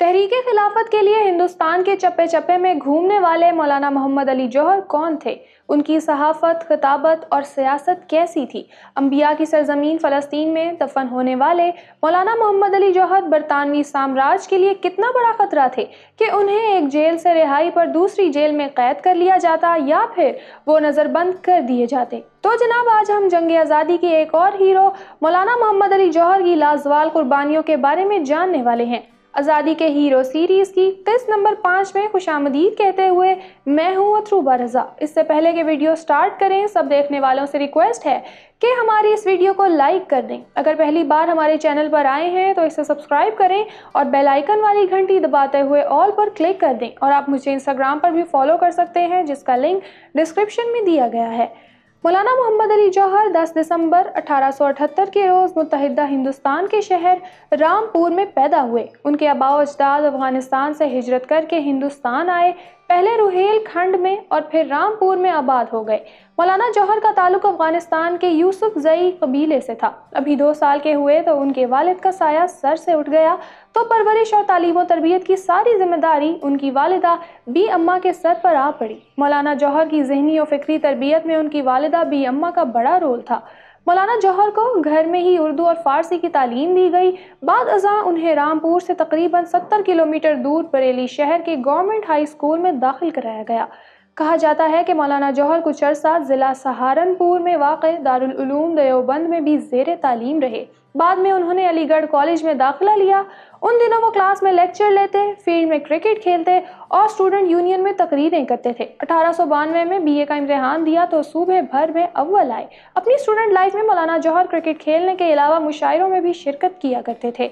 तहरीक खिलाफत के लिए हिंदुस्तान के चप्पे चप्पे में घूमने वाले मौलाना मोहम्मद अली जौहर कौन थे उनकी सहाफत खिताबत और सियासत कैसी थी अम्बिया की सरजमीन फ़लस्तीन में दफन होने वाले मौलाना मोहम्मद अली जौहर बरतानवी साम्राज्य के लिए कितना बड़ा ख़तरा थे कि उन्हें एक जेल से रिहाई पर दूसरी जेल में कैद कर लिया जाता या फिर वो नज़रबंद कर दिए जाते तो जनाब आज हम जंग आज़ादी के एक और हीरो मौलाना मोहम्मद अली जौहर की लाजवाल कुर्बानियों के बारे में जानने वाले हैं आज़ादी के हीरो सीरीज़ की किस्त नंबर पाँच में खुश आमदीद कहते हुए मैं हूँ अथरूबा रज़ा इससे पहले के वीडियो स्टार्ट करें सब देखने वालों से रिक्वेस्ट है कि हमारी इस वीडियो को लाइक कर दें अगर पहली बार हमारे चैनल पर आए हैं तो इसे सब्सक्राइब करें और बेल आइकन वाली घंटी दबाते हुए ऑल पर क्लिक कर दें और आप मुझे इंस्टाग्राम पर भी फॉलो कर सकते हैं जिसका लिंक डिस्क्रिप्शन में दिया गया है मौलाना मोहम्मद अली जौहर 10 दिसंबर 1878 के रोज़ मुतहदा हिंदुस्तान के शहर रामपुर में पैदा हुए उनके आबाओ अजदाद अफ़गानिस्तान से हिजरत करके हिंदुस्तान आए पहले रुहेल खंड में और फिर रामपुर में आबाद हो गए मौलाना जौहर का ताल्लुक अफगानिस्तान के यूसुफ जई कबीले से था अभी दो साल के हुए तो उनके वालिद का साया सर से उठ गया तो परवरिश और तालीम तरबियत की सारी जिम्मेदारी उनकी वालदा बी अम्मा के सर पर आ पड़ी मौलाना जौहर की जहनी और फिक्री तरबियत में उनकी वालदा बी अम्मा का बड़ा रोल था मौलाना जौहर को घर में ही उर्दू और फारसी की तालीम दी गई बाद अजा उन्हें रामपुर से तकरीबन 70 किलोमीटर दूर बरेली शहर के गवर्नमेंट हाई स्कूल में दाखिल कराया गया कहा जाता है कि मौलाना जौहर कुछ अरसा ज़िला सहारनपुर में वाक़ दारुलूम दयोबंद में भी जेर तालीम रहे बाद में उन्होंने अलीगढ़ कॉलेज में दाखिला लिया उन दिनों वो क्लास में लेक्चर लेते फील्ड में क्रिकेट खेलते और स्टूडेंट यूनियन में तकरीरें करते थे अठारह में बीए का इम्तहान दिया तो सूबे भर में अव्वल आए अपनी स्टूडेंट लाइफ में मौलाना जौहर क्रिकेट खेलने के अलावा मुशायरों में भी शिरकत किया करते थे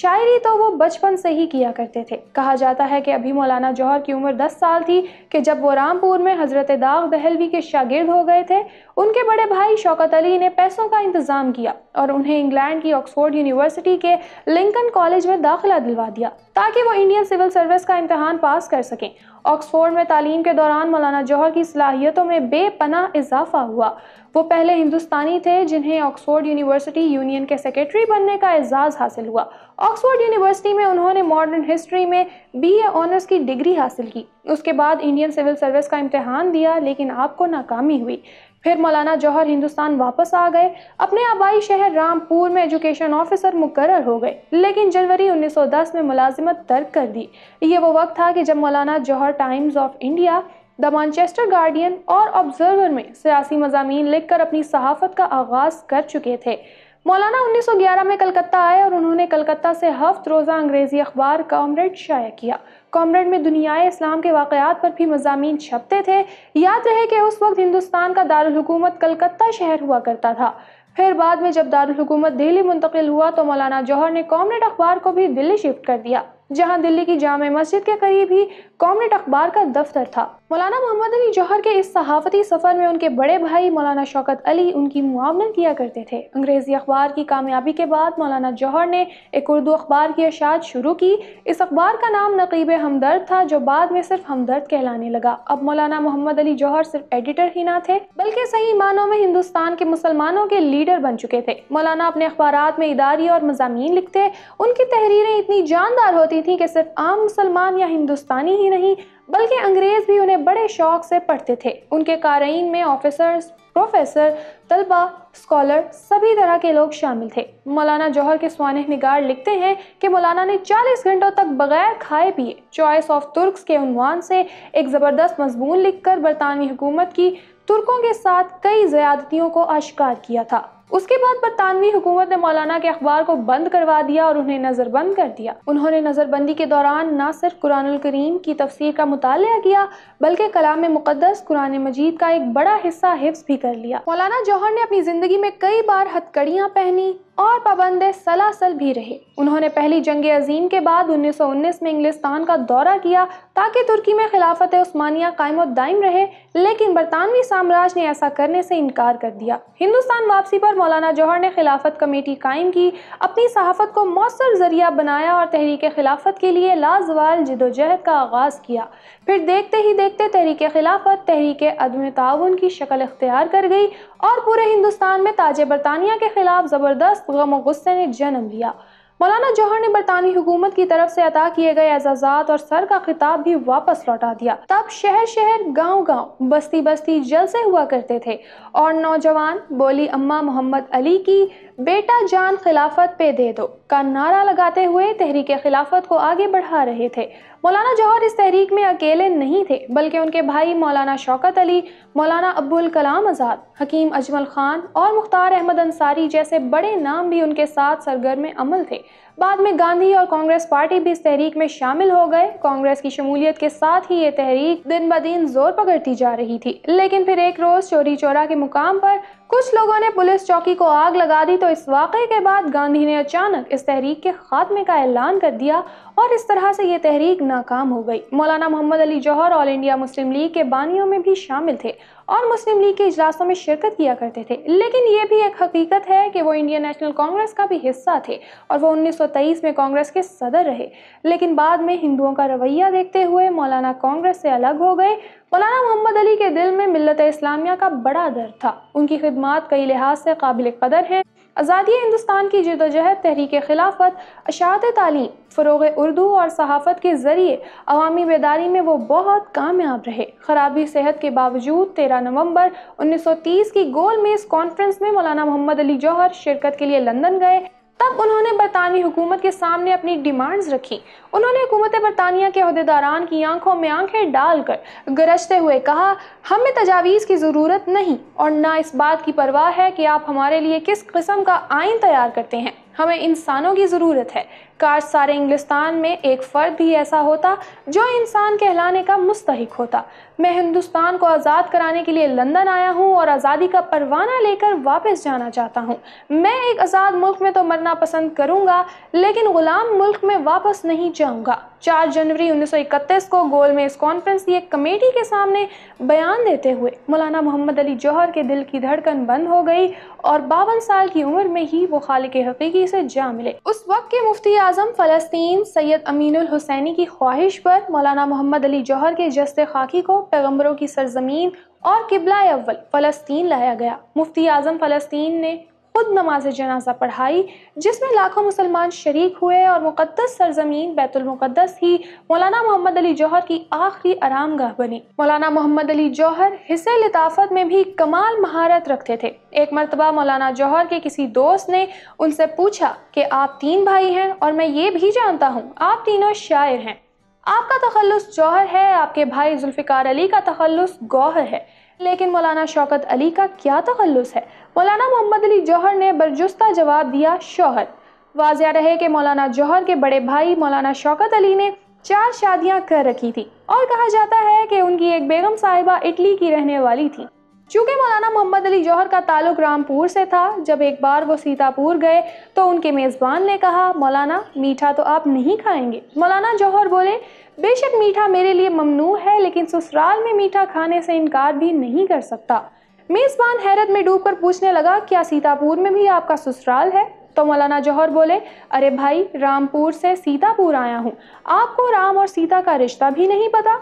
शायरी तो वो बचपन से ही किया करते थे कहा जाता है कि अभी मौलाना जौहर की उम्र दस साल थी कि जब वो रामपुर में हज़रत दाग दहलवी के शागिर्द हो गए थे उनके बड़े भाई शौकत अली ने पैसों का इंतज़ाम किया और उन्हें इंग्लैंड इंग्लैंड की ऑक्सफोर्ड यूनिवर्सिटी के लिंकन कॉलेज में दाखिला दिलवा दिया ताकि वो इंडियन सिविल सर्विस का इम्तहान पास कर सकें ऑक्सफोर्ड में तालीम के दौरान मौलाना जौहर की सलाहियतों में बेपना इजाफा हुआ वो पहले हिंदुस्तानी थे जिन्हें ऑक्सफोर्ड यूनिवर्सिटी यूनियन के सेक्रेटरी बनने का एजाज़ हासिल हुआ ऑक्सफोर्ड यूनिवर्सिटी में उन्होंने मॉडर्न हिस्ट्री में बीए ऑनर्स की डिग्री हासिल की उसके बाद इंडियन सिविल सर्विस का इम्तहान दिया लेकिन आपको नाकामी हुई फिर मौलाना जौहर हिंदुस्तान वापस आ गए अपने आबाई शहर रामपुर में एजुकेशन ऑफिसर मुकर हो गए लेकिन जनवरी 1910 में मुलाजिमत तर्क कर दी ये वो वक्त था कि जब Maulana Jauhar Times of India the Manchester Guardian और ऑब्जर्वर में सियासी मजामी लिखकर अपनी सहाफत का आगाज़ कर चुके थे मौलाना 1911 में कलकत्ता आए और उन्होंने कलकत्ता से हफ्त रोज़ा अंग्रेज़ी अखबार कॉमरेड शाया किया कॉमरेड में दुनियाए इस्लाम के वाक़ात पर भी मजामी छपते थे याद रहे कि उस वक्त हिंदुस्तान का दारकूमत कलकत्ता शहर हुआ करता था फिर बाद में जब दारकूमत दिल्ली मुंतकिल हुआ तो मौलाना जौहर ने कॉमरेड अखबार को भी दिल्ली शिफ्ट कर दिया जहाँ दिल्ली की जाम मस्जिद के करीब ही कॉमरेड अखबार का दफ्तर था मौलाना मोहम्मद अली जौहर के इस सहाफ़ती सफ़र में उनके बड़े भाई मौलाना शौकत अली उनकी मुआवनत किया करते थे अंग्रेज़ी अखबार की कामयाबी के बाद मौलाना जौहर ने एक उर्दू अखबार की अशात शुरू की इस अखबार का नाम नकीब हमदर्द था जो बाद में सिर्फ हमदर्द कहलाने लगा अब मौलाना मोहम्मद अली जौहर सिर्फ एडिटर ही ना थे बल्कि सही मानों में हिंदुस्तान के मुसलमानों के लीडर बन चुके थे मौलाना अपने अखबार में इदारी और मजामी लिखते उनकी तहरीरें इतनी जानदार होती थी कि सिर्फ आम मुसलमान या हिंदुस्तानी ही नहीं बल्कि अंग्रेज़ भी उन्हें बड़े शौक से पढ़ते थे उनके कारीन में ऑफिसर्स प्रोफेसर तलबा स्कॉलर सभी तरह के लोग शामिल थे मौलाना जौहर के स्वानह निगार लिखते हैं कि मौलाना ने 40 घंटों तक बगैर खाए पिए चॉइस ऑफ तुर्क्स के अनवान से एक ज़बरदस्त मजमून लिखकर बरतानवी हुकूमत की तुर्कों के साथ कई ज़्यादतियों को आश्कार किया था उसके बाद बरतानवी हुकूमत ने मौलाना के अखबार को बंद करवा दिया और उन्हें नज़रबंद कर दिया उन्होंने नज़रबंदी के दौरान न सिर्फ कुरान करीम की तफसीर का मुताल किया बल्कि कलाम मुकदस कुरान मजीद का एक बड़ा हिस्सा हिफ्स भी कर लिया मौलाना जौहर ने अपनी ज़िंदगी में कई बार हथकड़ियाँ पहनी और पाबंद सलासल भी रहे उन्होंने पहली जंग अजीम के बाद 1919 में इंग्लिस्तान का दौरा किया ताकि तुर्की में खिलाफत उस्मानिया कायम दायम रहे लेकिन बरतानवी साम्राज्य ने ऐसा करने से इनकार कर दिया हिंदुस्तान वापसी पर मौलाना जौहर ने खिलाफत कमेटी कायम की अपनी सहाफ़त को मौसर ज़रिया बनाया और तहरीक खिलाफत के लिए लाजवाल जदोजहद का आगाज़ किया फिर देखते ही देखते तहरीक खिलाफत तहरीक अदम ताउन की शक्ल अख्तियार कर गई और पूरे हिंदुस्तान में ताज बरतानिया के ख़िलाफ़ ज़बरदस्त गम गुस्से ने जन्म लिया मौलाना जौहर ने बरतानी हुकूमत की तरफ से अदा किए गए एजाजात और सर का खिताब भी वापस लौटा दिया तब शहर शहर गाँव गाँव बस्ती बस्ती जलसे हुआ करते थे और नौजवान बोली अम्मा मोहम्मद अली की बेटा जान खिलाफत पे दे दो का नारा लगाते हुए तहरीक खिलाफत को आगे बढ़ा रहे थे मौलाना जौहर इस तहरीक में अकेले नहीं थे बल्कि उनके भाई मौलाना शौकत अली मौलाना अब्दुल कलाम आज़ाद हकीम अजमल ख़ान और मुख्तार अहमद अंसारी जैसे बड़े नाम भी उनके साथ सरगर्म अमल थे बाद में गांधी और कांग्रेस पार्टी भी इस तहरीक में शामिल हो गए कांग्रेस की शमूलियत के साथ ही ये तहरीक दिन ब दिन जोर पकड़ती जा रही थी लेकिन फिर एक रोज़ चोरी चोरा के मुकाम पर कुछ लोगों ने पुलिस चौकी को आग लगा दी तो इस वाक़े के बाद गांधी ने अचानक इस तहरीक के खात्मे का ऐलान कर दिया और इस तरह से ये तहरीक नाकाम हो गई Maulana Mohammad Ali Jauhar All India Muslim League के बानियों में भी शामिल थे और मुस्लिम लीग के इजलासों में शिरकत किया करते थे लेकिन ये भी एक हकीकत है कि वो इंडियन नेशनल कांग्रेस का भी हिस्सा थे और वो 1923 में कांग्रेस के सदर रहे लेकिन बाद में हिंदुओं का रवैया देखते हुए मौलाना कांग्रेस से अलग हो गए मौलाना मोहम्मद अली के दिल में मिलत इस्लामिया का बड़ा दर था उनकी खिदमत कई लिहाज से काबिल कदर हैं आज़ादी हिंदुस्तान की जदोजहद तहरीक खिलाफत अशात तालीम फ़रोग उर्दू और सहाफ़त के ज़रिए अवामी बेदारी में वो बहुत कामयाब रहे खराबी सेहत के बावजूद तेरह 14 नवंबर 1930 की गोल में इस कॉन्फ्रेंस में मौलाना मोहम्मद अली जौहर शिरकत के लिए लंदन गए तब उन्होंने बरतानी हुकूमत के सामने अपनी डिमांड्स रखी उन्होंने हुकूमत बरतानिया के अहदेदारान की आंखों में आंखें डालकर गरजते हुए कहा हमें तजावीज़ की ज़रूरत नहीं और ना इस बात की परवाह है कि आप हमारे लिए किस किस्म का आइन तैयार करते हैं हमें इंसानों की ज़रूरत है काश सारे इंग्लिस्तान में एक फ़र्द भी ऐसा होता जो इंसान कहलाने का मुस्तक होता मैं हिंदुस्तान को आज़ाद कराने के लिए लंदन आया हूँ और आज़ादी का परवाना लेकर वापस जाना चाहता हूँ मैं एक आज़ाद मुल्क में तो मरना पसंद करूँगा लेकिन ग़ुलाम मुल्क में वापस नहीं जाऊँगा चार जनवरी उन्नीस को गोल में इस कॉन्फ्रेंस की एक कमेटी के सामने बयान देते हुए मौलाना मोहम्मद अली जौहर के दिल की धड़कन बंद हो गई और बावन साल की उम्र में ही वो खालिक हकीकी से जा मिले उस वक्त के मुफ्ती अजम फ़लस्तीन सैयद अमीनुल हुसैनी की ख्वाहिश पर मौलाना मोहम्मद अली जौहर के जस्त खाकी को पैगम्बरों की सरजमीन और किबला अव्वल फ़लस्तीन लाया गया मुफ्ती आज़म फ़लस्तीन ने खुद नमाज जनाजा पढ़ाई जिसमें लाखों मुसलमान शरीक हुए और मुकदस सरजमीन बैतुलमक़दस ही मौलाना मोहम्मद अली जौहर की आखिरी आराम बनी मौलाना मोहम्मद अली जौहर हिस्से लिताफत में भी कमाल महारत रखते थे एक मरतबा मौलाना जौहर के किसी दोस्त ने उनसे पूछा कि आप तीन भाई हैं और मैं ये भी जानता हूँ आप तीनों शायर हैं आपका तखलस जौहर है आपके भाई जुल्फ़िकार अली का तखलस गौहर है लेकिन मौलाना शौकत अली का क्या तखलस है मौलाना मोहम्मद अली जौहर ने बरजुस्ता जवाब दिया शौहर वाजिया रहे कि मौलाना जौहर के बड़े भाई मौलाना शौकत अली ने चार शादियां कर रखी थी और कहा जाता है कि उनकी एक बेगम साहिबा इटली की रहने वाली थी चूँकि मौलाना मोहम्मद अली जौहर का ताल्लुक रामपुर से था जब एक बार वो सीतापुर गए तो उनके मेज़बान ने कहा मौलाना मीठा तो आप नहीं खाएंगे मौलाना जौहर बोले बेशक मीठा मेरे लिए ममनू है लेकिन ससुराल में मीठा खाने से इनकार भी नहीं कर सकता मेज़बान हैरत में डूबकर पूछने लगा क्या सीतापुर में भी आपका ससुराल है तो मौलाना जौहर बोले अरे भाई रामपुर से सीतापुर आया हूँ आपको राम और सीता का रिश्ता भी नहीं पता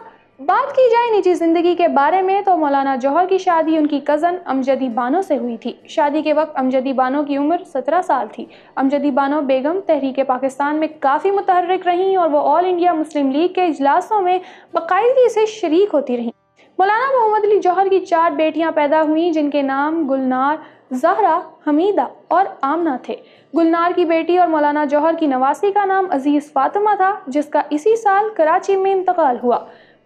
बात की जाए निजी ज़िंदगी के बारे में तो मौलाना जौहर की शादी उनकी कज़न अमजदी बानो से हुई थी शादी के वक्त अमजदी बानो की उम्र सत्रह साल थी अमजदी बानो बेगम तहरीक पाकिस्तान में काफ़ी मुतहरक रहीं और वो ऑल इंडिया मुस्लिम लीग के इजलासों में बाकायदगी से शरीक होती रहीं मौलाना मोहम्मद अली जौहर की चार बेटियां पैदा हुईं जिनके नाम गुलनार जहरा हमीदा और आमना थे गुलनार की बेटी और मौलाना जौहर की नवासी का नाम अजीज़ फातिमा था जिसका इसी साल कराची में इंतकाल हुआ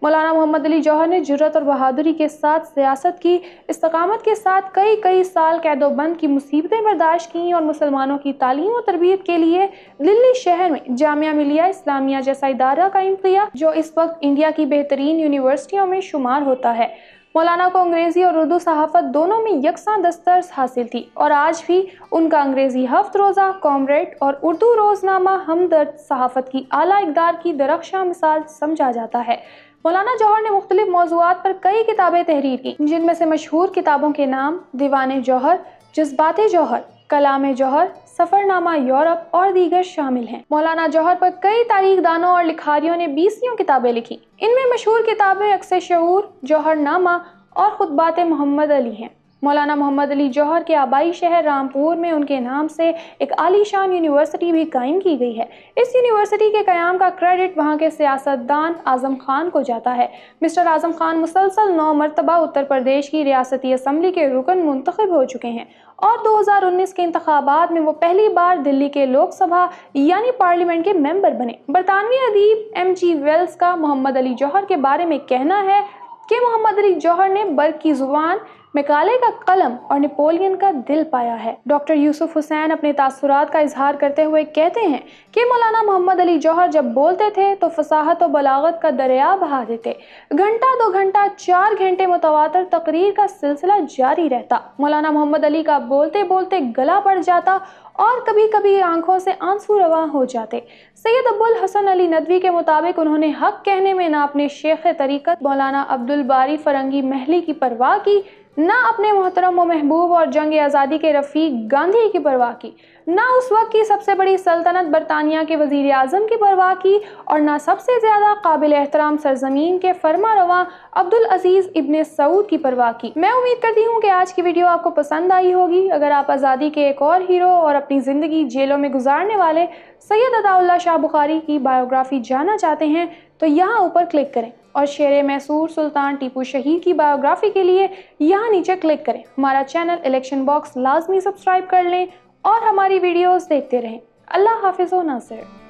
मौलाना मोहम्मद अली जौहर ने जरूरत और बहादुरी के साथ सियासत की इस्तकामत के साथ कई कई साल कैदोबंद की मुसीबतें बर्दाश्त की और मुसलमानों की तालीम और तरबियत के लिए दिल्ली शहर में जामिया मिलिया इस्लामिया जैसा इदारा कायम किया जो इस वक्त इंडिया की बेहतरीन यूनिवर्सिटियों में शुमार होता है मौलाना को अंग्रेज़ी और उर्दू सहाफ़त दोनों में यकसा दस्तर हासिल थी और आज भी उनका अंग्रेज़ी हफ्त रोज़ा कॉमरेड और उर्दू रोज़नामा हमदर्द सहाफ़त की आला इकदार की दरख्शा मिसाल समझा जाता है मौलाना जौहर ने मुख्तलिफ मौजूद पर कई किताबें तहरीर की जिनमें से मशहूर किताबों के नाम दीवान जौहर जज्बात जौहर कलाम जौहर सफ़रनामा यूरोप और दीगर शामिल हैं मौलाना जौहर पर कई तारीख दानों और लिखारियों ने बीसियों किताबें लिखी इनमें मशहूर किताबें अक्सर शहूर जौहर नामा और खुदबात मोहम्मद अली हैं मौलाना मोहम्मद अली जौहर के आबाई शहर रामपुर में उनके नाम से एक आलीशान यूनिवर्सिटी भी कायम की गई है इस यूनिवर्सिटी के क्याम का क्रेडिट वहाँ के सियासतदान आजम खान को जाता है मिस्टर आजम खान मुसलसल नौ मरतबा उत्तर प्रदेश की रियासती असम्बली के रुकन मुंतखब हो चुके हैं और 2019 के इंतबात में वो पहली बार दिल्ली के लोकसभा यानी पार्लियामेंट के मेंबर बने बरतानवी अदीब एम जी वेल्स का मोहम्मद अली जौहर के बारे में कहना है कि मोहम्मद अली जौहर ने बर की ज़ुबान मेकाले का कलम और नेपोलियन का दिल पाया है डॉक्टर यूसुफ हुसैन अपने तासुरात का इजहार करते हुए कहते हैं कि मौलाना मोहम्मद अली जौहर जब बोलते थे तो फसाहत और बलागत का दरिया बहा देते घंटा दो घंटा चार घंटे मुतवातर तकरीर का सिलसिला जारी रहता मौलाना मोहम्मद अली का बोलते बोलते गला पड़ जाता और कभी कभी आंखों से आंसू रवा हो जाते सैयद अब्बुल हसन अली नदवी के मुताबिक उन्होंने हक कहने में ना अपने शेख तरीकत मौलाना अब्दुल बारी फरंगी महली की परवाह की ना अपने मोहतरम व महबूब और जंग आज़ादी के रफ़ीक गांधी की परवाह की ना उस वक्त की सबसे बड़ी सल्तनत बरतानिया के वज़ी अजम की परवाह की और ना सबसे ज़्यादा काबिल एहतराम सरजमीन के फरमा रवा अब्दुल अज़ीज़ इबन सऊद की परवाह की मैं उम्मीद करती हूँ कि आज की वीडियो आपको पसंद आई होगी अगर आप आज़ादी के एक और हीरो और अपनी ज़िंदगी जेलों में गुजारने वाले सैयद अदाउल्ला शाह बुखारी की बायोग्राफ़ी जानना चाहते हैं तो यहाँ ऊपर क्लिक करें और शेर मैसूर सुल्तान टीपू शहीद की बायोग्राफी के लिए यहाँ नीचे क्लिक करें हमारा चैनल इलेक्शन बॉक्स लाजमी सब्सक्राइब कर लें और हमारी वीडियोस देखते रहें अल्लाह हाफिज़ नासिर